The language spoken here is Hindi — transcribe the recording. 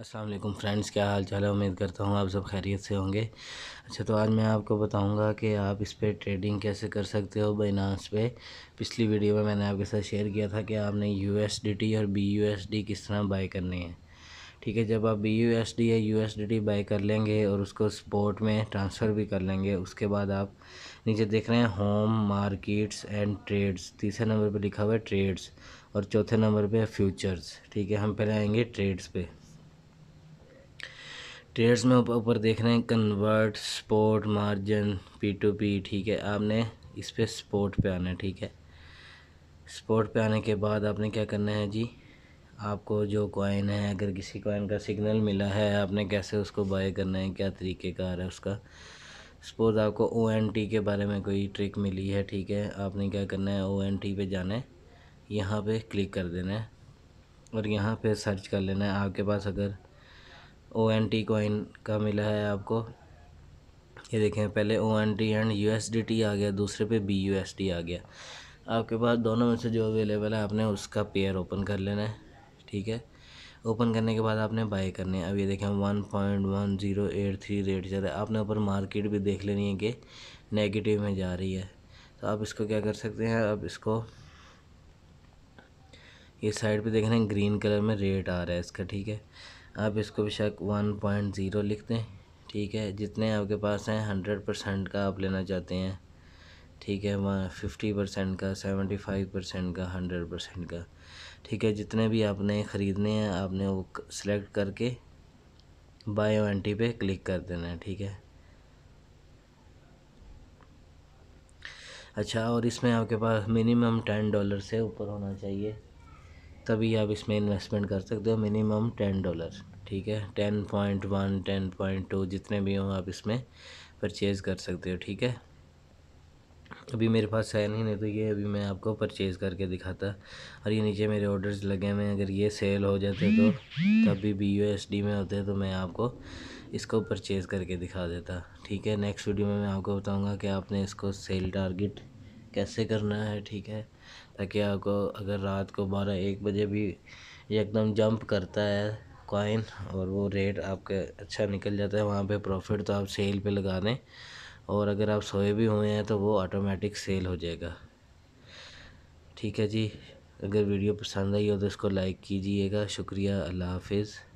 अस्सलाम वालेकुम फ्रेंड्स क्या हाल चाल है उम्मीद करता हूँ आप सब खैरियत से होंगे अच्छा तो आज मैं आपको बताऊँगा कि आप इस पर ट्रेडिंग कैसे कर सकते हो बैनास पे पिछली वीडियो में मैंने आपके साथ शेयर किया था कि आपने टी और डी किस तरह बाय करनी है ठीक है जब आप बी यू एस डी या U S D T buy कर लेंगे और उसको स्पोर्ट में ट्रांसफ़र भी कर लेंगे उसके बाद आप नीचे देख रहे हैं होम मार्केट्स एंड ट्रेड्स तीसरे नंबर पे लिखा हुआ है ट्रेड्स और चौथे नंबर पे फ्यूचर्स ठीक है हम पहले आएंगे ट्रेड्स पे ट्रेड्स में ऊपर देख रहे हैं convert sport margin P to P ठीक है आपने इस पर स्पोर्ट पे आना है ठीक है स्पोर्ट पे आने के बाद आपने क्या करना है जी आपको जो कॉइन है अगर किसी कॉइन का सिग्नल मिला है आपने कैसे उसको बाय करना है क्या तरीक़ेकार है उसका सपोज़ आपको ओ एन टी के बारे में कोई ट्रिक मिली है ठीक है आपने क्या करना है ओ एन टी पे जाना है यहाँ पर क्लिक कर देना है और यहाँ पे सर्च कर लेना है आपके पास अगर ओ एन टी कॉइन का मिला है आपको ये देखें पहले O N T and U S D T आ गया दूसरे पे बी यू एस टी आ गया आपके पास दोनों में से जो अवेलेबल है आपने उसका पेयर ओपन कर लेना है ठीक है ओपन करने के बाद आपने बाय करने हैं अब ये देखें one point one zero eight three rate चल रहा है आपने ऊपर मार्केट भी देख लेनी है कि नेगेटिव में जा रही है तो आप इसको क्या कर सकते हैं अब इसको ये साइड पे देख रहे हैं ग्रीन कलर में रेट आ रहा है इसका ठीक है आप इसको बेशक वन पॉइंट ज़ीरो लिख दें ठीक है जितने आपके पास हैं हंड्रेड परसेंट का आप लेना चाहते हैं ठीक है वहाँ फिफ्टी परसेंट का सेवेंटी फाइव परसेंट का हंड्रेड परसेंट का ठीक है जितने भी आपने ख़रीदने हैं आपने वो सिलेक्ट करके बायो एंटी पे क्लिक कर देना है ठीक है अच्छा और इसमें आपके पास मिनिमम टेन डॉलर से ऊपर होना चाहिए तभी आप इसमें इन्वेस्टमेंट कर सकते हो मिनिमम टेन डॉलर ठीक है ten point one ten point two जितने भी हों आप इसमें परचेज़ कर सकते हो ठीक है अभी मेरे पास है नहीं नहीं तो ये अभी मैं आपको परचेज़ करके दिखाता और ये नीचे मेरे ऑर्डर्स लगे हुए हैं अगर ये सेल हो जाते तो तब भी बी यू में होते तो मैं आपको इसको परचेज़ करके दिखा देता ठीक है नेक्स्ट वीडियो में मैं आपको बताऊँगा कि आपने इसको सेल टारगेट कैसे करना है ठीक है ताकि आपको अगर रात को बारह एक बजे भी एकदम जंप करता है कॉइन और वो रेट आपके अच्छा निकल जाता है वहाँ पे प्रॉफिट तो आप सेल पे लगा दें और अगर आप सोए भी हुए हैं तो वो ऑटोमेटिक सेल हो जाएगा ठीक है जी अगर वीडियो पसंद आई हो तो इसको लाइक कीजिएगा शुक्रिया अल्लाह हाफिज़